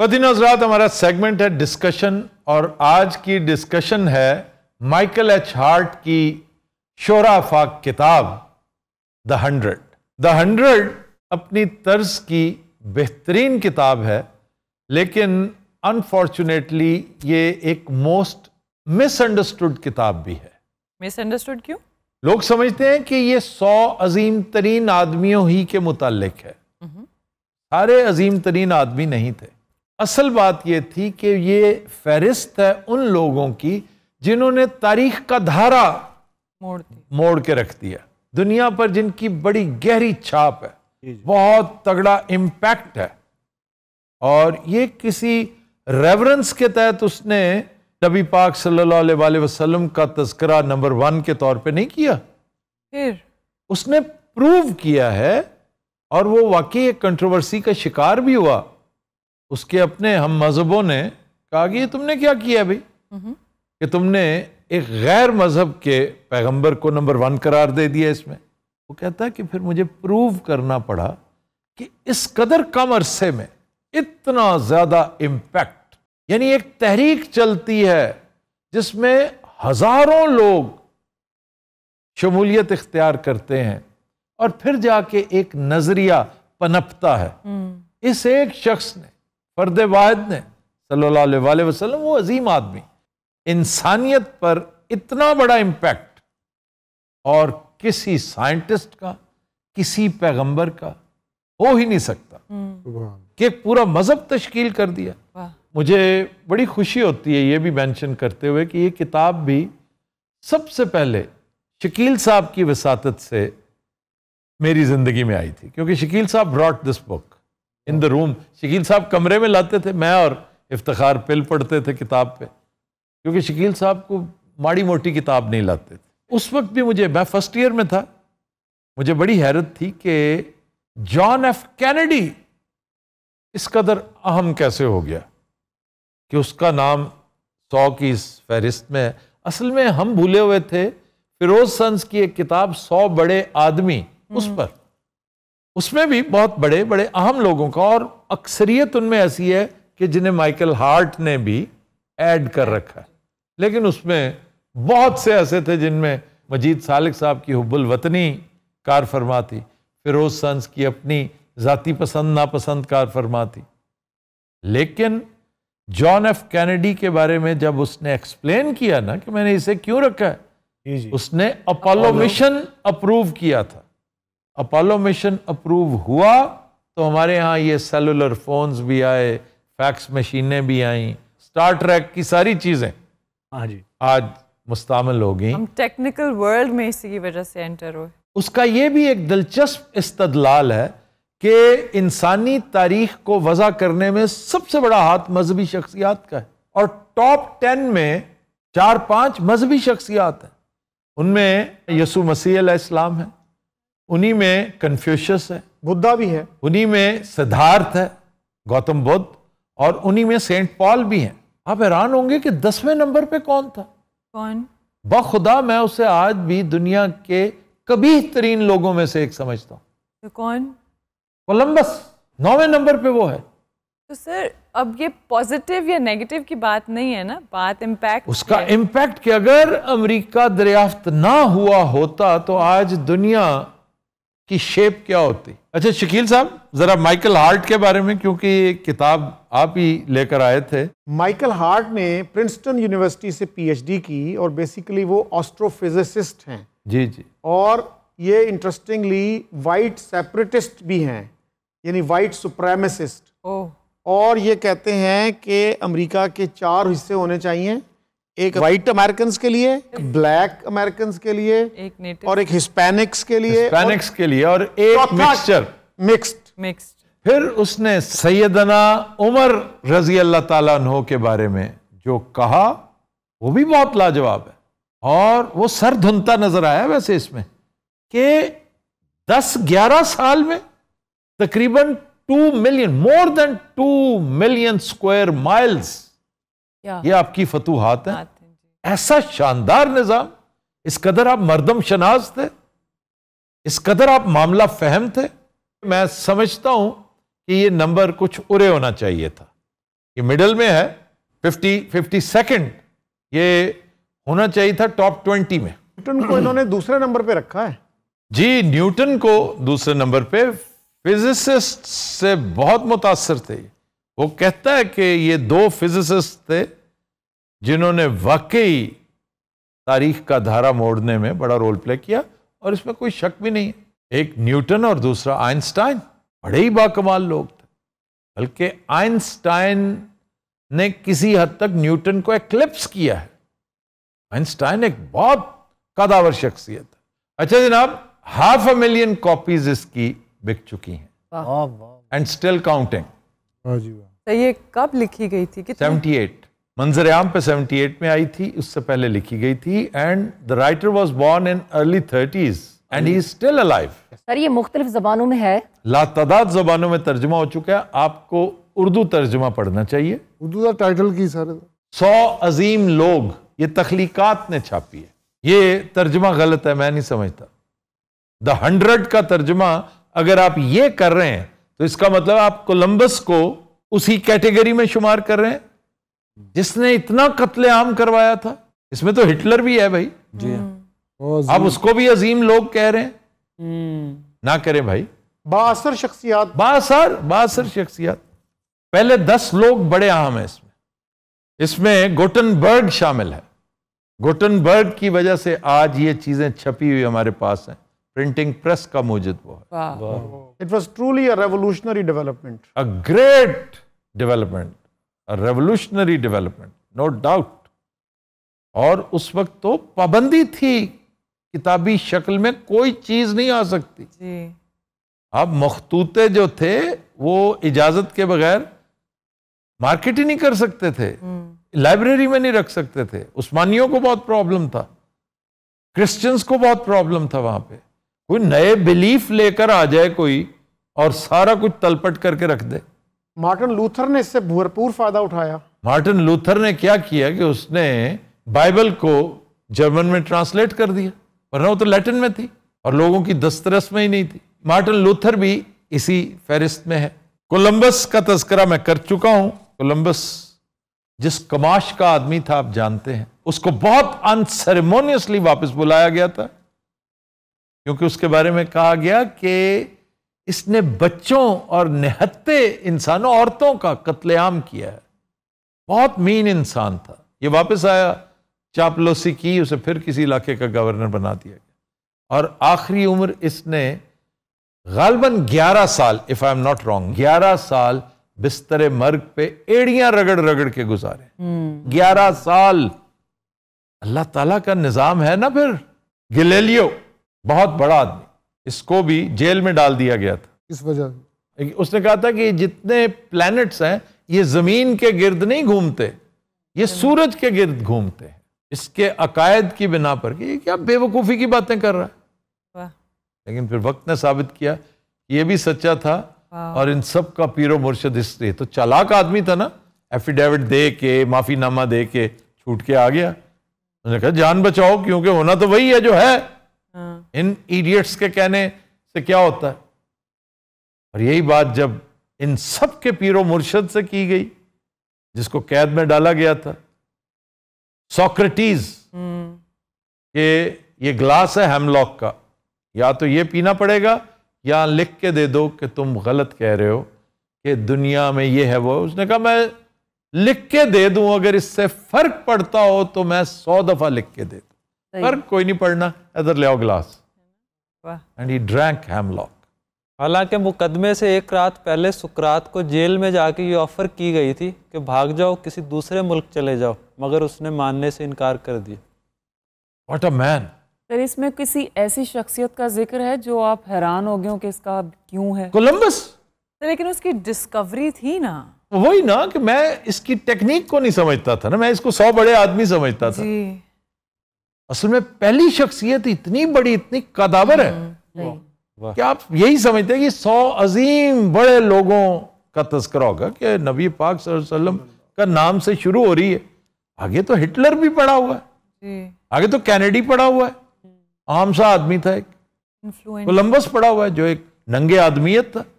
वतीन हजरात हमारा सेगमेंट है डिस्कशन और आज की डिस्कशन है माइकल एच हार्ट की शोरा फाक किताब द हंड्रेड द हंड्रेड अपनी तर्ज की बेहतरीन किताब है लेकिन अनफॉर्चुनेटली ये एक मोस्ट मिसअंडरस्टूड किताब भी है मिसअंडरस्टूड क्यों लोग समझते हैं कि ये सौ अजीम तरीन आदमियों ही के मुतालिक है हम्म। सारे अजीम तरीन आदमी नहीं थे असल बात यह थी कि ये फहरिस्त है उन लोगों की जिन्होंने तारीख का धारा मोड़ मोड़ के रख दिया दुनिया पर जिनकी बड़ी गहरी छाप है बहुत तगड़ा इम्पैक्ट है और ये किसी रेवरेंस के तहत उसने नबी पाक सल्लल्लाहु अलैहि वसल्लम का तस्करा नंबर वन के तौर पे नहीं किया फिर उसने प्रूव किया है और वो वाकई एक कंट्रोवर्सी का शिकार भी हुआ उसके अपने हम मज़हबों ने कहा कि तुमने क्या किया भाई हम्म। कि तुमने एक गैर मज़हब के पैगंबर को नंबर वन करार दे दिया इसमें वो कहता है कि फिर मुझे प्रूव करना पड़ा कि इस कदर कम अरसे में इतना ज़्यादा इम्पैक्ट यानी एक तहरीक चलती है जिसमें हज़ारों लोग शमूलियत इख्तियार करते हैं और फिर जाके एक नज़रिया पनपता है हम्म। इस एक शख्स ने फ़र्द वाहद ने सल्ला वसलम वो अजीम आदमी इंसानियत पर इतना बड़ा इम्पैक्ट और किसी साइंटिस्ट का किसी पैगंबर का हो ही नहीं सकता कि पूरा मज़हब तश्कील कर दिया मुझे बड़ी खुशी होती है ये भी मेंशन करते हुए कि ये किताब भी सबसे पहले शकील साहब की वसात से मेरी ज़िंदगी में आई थी क्योंकि शकील साहब brought this book in the room Shakeel साहब कमरे में लाते थे मैं और इफ्तार पिल पढ़ते थे किताब पे क्योंकि शकील साहब को माड़ी मोटी किताब नहीं लाते थे उस वक्त भी मुझे मैं फर्स्ट ईयर में था मुझे बड़ी हैरत थी कि जॉन एफ कैनेडी इस कदर अहम कैसे हो गया कि उसका नाम सौ की इस फहरिस्त में है असल में हम भूले हुए थे फिरोज सन्स की एक किताब सौ बड़े आदमी उस हम्म। पर उसमें भी बहुत बड़े बड़े अहम लोगों का और अक्सरियत उनमें ऐसी है कि जिन्हें माइकल हार्ट ने भी ऐड कर रखा है लेकिन उसमें बहुत से ऐसे थे जिनमें मजीद सालिक साहब की हब्बुल वतनी कार फरमा थी फिरोज सन्स की अपनी जाति पसंद नापसंद कार फरमा थी लेकिन जॉन एफ कैनेडी के बारे में जब उसने एक्सप्लेन किया ना कि मैंने इसे क्यों रखा है उसने अपोलो मिशन अप्रूव किया था अपोलो मिशन अप्रूव हुआ तो हमारे यहाँ ये सेलुलर फोन्स भी आए फैक्स मशीनें भी आई स्टार ट्रैक की सारी चीज़ें हाँ जी आज मुस्तमिल हो गई टेक्निकल वर्ल्ड में इसी वजह से एंटर हुए उसका ये भी एक दिलचस्प इस्तदलाल है कि इंसानी तारीख को वजह करने में सबसे बड़ा हाथ मजहबी शख्सियात का है और टॉप टेन में चार पांच मजहबी शख्सियात हैं उनमें यसु मसीह इस्लाम है उन्हीं में कन्फ्यूशस है बुद्धा भी है उन्हीं में सिद्धार्थ है गौतम बुद्ध और उन्हीं में सेंट पॉल भी हैं आप हैरान होंगे कि दसवें नंबर पे कौन था कौन बखुदा मैं उसे आज भी दुनिया के कभी तरीन लोगों में से एक समझता हूँ तो कौन कोलंबस नौवे नंबर पे वो है तो सर अब ये पॉजिटिव या नेगेटिव की बात नहीं है ना बात इम्पैक्ट उसका इम्पैक्ट कि अगर अमेरिका दरियाफ्त ना हुआ होता तो आज दुनिया की शेप क्या होती अच्छा शकील साहब जरा माइकल हार्ट के बारे में क्योंकि ये किताब आप ही लेकर आए थे माइकल हार्ट ने प्रिंसटन यूनिवर्सिटी से पीएचडी की और बेसिकली वो ऑस्ट्रोफिजिसिस्ट हैं जी जी और ये इंटरेस्टिंगली वाइट सेपरेटिस्ट भी हैं यानी वाइट सुप्रेमसिस्ट और ये कहते हैं कि अमरीका के चार हिस्से होने चाहिए एक व्हाइट अमेरिकन के लिए ब्लैक अमेरिकन के लिए एक और एक हिस्पैनिक्स के लिए हिस्पैनिक्स के लिए और एक मिक्सचर मिक्स्ड मिक्स्ड फिर उसने सैयदना उमर रजी अल्लाह तला के बारे में जो कहा वो भी बहुत लाजवाब है और वो सर धुनता नजर आया वैसे इसमें कि 10-11 साल में तकरीबन 2 million more than 2 million square miles ये आपकी फतूहत है ऐसा शानदार निज़ाम इस कदर आप मरदम शनाज थे इस कदर आप मामला फहम थे मैं समझता हूं कि ये नंबर कुछ उरे होना चाहिए था ये मिडल में है फिफ्टी फिफ्टी सेकेंड ये होना चाहिए था टॉप ट्वेंटी में न्यूटन को इन्होंने दूसरे नंबर पे रखा है जी न्यूटन को दूसरे नंबर पे फिजिसिस्ट से बहुत मुतासर थे वो कहता है कि ये दो फिजिसिस्ट थे जिन्होंने वाकई तारीख का धारा मोड़ने में बड़ा रोल प्ले किया और इसमें कोई शक भी नहीं है एक न्यूटन और दूसरा आइंस्टाइन बड़े ही बाकमाल लोग थे बल्कि आइंस्टाइन ने किसी हद तक न्यूटन को एक्लिप्स किया है आइंस्टाइन एक बहुत कदावर शख्सियत है अच्छा जनाब हाफ अ मिलियन कॉपीज इसकी बिक चुकी हैं एंड स्टिल काउंटिंग हाँ हाँ। तो ये कब लिखी गई थी सेवेंटी एट मंजर आम पे सेवेंटी एट में आई थी उससे पहले लिखी गई थी and the writer was born in early thirties and he still alive sir ये मुख्तलिफ जबानों में है लातादाद जबानों में तर्जमा हो चुका है आपको उर्दू तर्जमा पढ़ना चाहिए उर्दू का टाइटल की सर तो। सौ अजीम लोग ये तख्लीकत ने छापी है ये तर्जमा गलत है मैं नहीं समझता द हंड्रेड का तर्जमा अगर आप ये कर रहे हैं तो इसका मतलब आप कोलंबस को उसी कैटेगरी में शुमार कर रहे हैं जिसने इतना कत्लेआम करवाया था इसमें तो हिटलर भी है भाई जी हाँ। हम्म। आप उसको भी अजीम लोग कह रहे हैं हम्म। ना करें भाई बासर शख्सियात बासर बासर शख्सियात पहले दस लोग बड़े आम हैं इसमें इसमें गोटनबर्ग शामिल है गोटनबर्ग की वजह से आज ये चीजें छपी हुई हमारे पास हैं प्रिंटिंग प्रेस का मौजूद हुआ it was truly a revolutionary development a great development revolutionary development no doubt और उस वक्त तो पाबंदी थी किताबी शक्ल में कोई चीज नहीं आ सकती जी। अब मखतूते जो थे वो इजाजत के बगैर मार्केट ही नहीं कर सकते थे हम्म। लाइब्रेरी में नहीं रख सकते थे उस्मानियों को बहुत प्रॉब्लम था क्रिश्चियंस को बहुत प्रॉब्लम था वहां पे कोई नए बिलीफ लेकर आ जाए कोई और सारा कुछ तलपट करके रख दे मार्टिन लूथर ने इससे भरपूर फायदा उठाया मार्टिन लूथर ने क्या किया कि उसने बाइबल को जर्मन में ट्रांसलेट कर दिया वरना वो तो लैटिन में थी और लोगों की दस्तरस में ही नहीं थी मार्टिन लूथर भी इसी फहरिस्त में है कोलंबस का तस्करा मैं कर चुका हूं कोलंबस जिस कमाश का आदमी था आप जानते हैं उसको बहुत अनसेरेमोनियसली वापस बुलाया गया था क्योंकि उसके बारे में कहा गया कि इसने बच्चों और निहत्ते इंसानों औरतों का कत्लेआम किया है बहुत मीन इंसान था ये वापस आया चापलोसी की उसे फिर किसी इलाके का गवर्नर बना दिया गया और आखिरी उम्र इसने गालबन 11 साल if I am not wrong 11 साल बिस्तर मर्ग पे एड़ियां रगड़ रगड़ के गुजारे हम्म। ग्यारह साल अल्लाह ताला का निजाम है ना फिर गिलेलियो बहुत बड़ा आदमी इसको भी जेल में डाल दिया गया था इस वजह उसने कहा था कि जितने प्लैनेट्स हैं ये ज़मीन के गिर्द नहीं घूमते ये सूरज के गिर्द घूमते हैं इसके अकायद की बिना पर कि क्या बेवकूफ़ी की बातें कर रहा है लेकिन फिर वक्त ने साबित किया ये भी सच्चा था और इन सब का पीरो मुर्शद इसलिए तो चालाक आदमी था ना एफिडेविट दे के माफ़ीनामा दे के छूट के आ गया उन्होंने कहा जान बचाओ क्योंकि होना तो वही है जो है इन इडियट्स के कहने से क्या होता है और यही बात जब इन सब के पीरो मुर्शद से की गई जिसको कैद में डाला गया था सोक्रेटीज के ये ग्लास है हेमलॉक का या तो ये पीना पड़ेगा या लिख के दे दो कि तुम गलत कह रहे हो कि दुनिया में ये है वो उसने कहा मैं लिख के दे दूं अगर इससे फर्क पड़ता हो तो मैं सौ दफा लिख के दे दू पर कोई नहीं पढ़ना इधर ले आओ गिलास एंड ही ड्रैंक हेमलॉक हालांकि मुकदमे से एक रात पहले सुकरात को जेल में जाके ये ऑफर की गई थी कि भाग जाओ किसी दूसरे मुल्क चले जाओ मगर उसने मानने से इनकार कर दिया व्हाट अ मैन सर इसमें किसी ऐसी शख्सियत का जिक्र है जो आप हैरान हो गए कि इसका क्यों है कोलंबस लेकिन उसकी डिस्कवरी थी ना वही ना कि मैं इसकी टेक्निक को नहीं समझता था ना मैं इसको सौ बड़े आदमी समझता था असल में पहली शख्सियत इतनी बड़ी इतनी कदावर है हम्म, कि आप यही समझते हैं कि सौ अजीम बड़े लोगों का तस्करा होगा कि नबी पाक वसल्लम का नाम से शुरू हो रही है आगे तो हिटलर भी पड़ा हुआ है आगे तो कैनेडी पड़ा हुआ है हम्म। आम सा आदमी था एक कोलंबस पड़ा हुआ है जो एक नंगे आदमियत था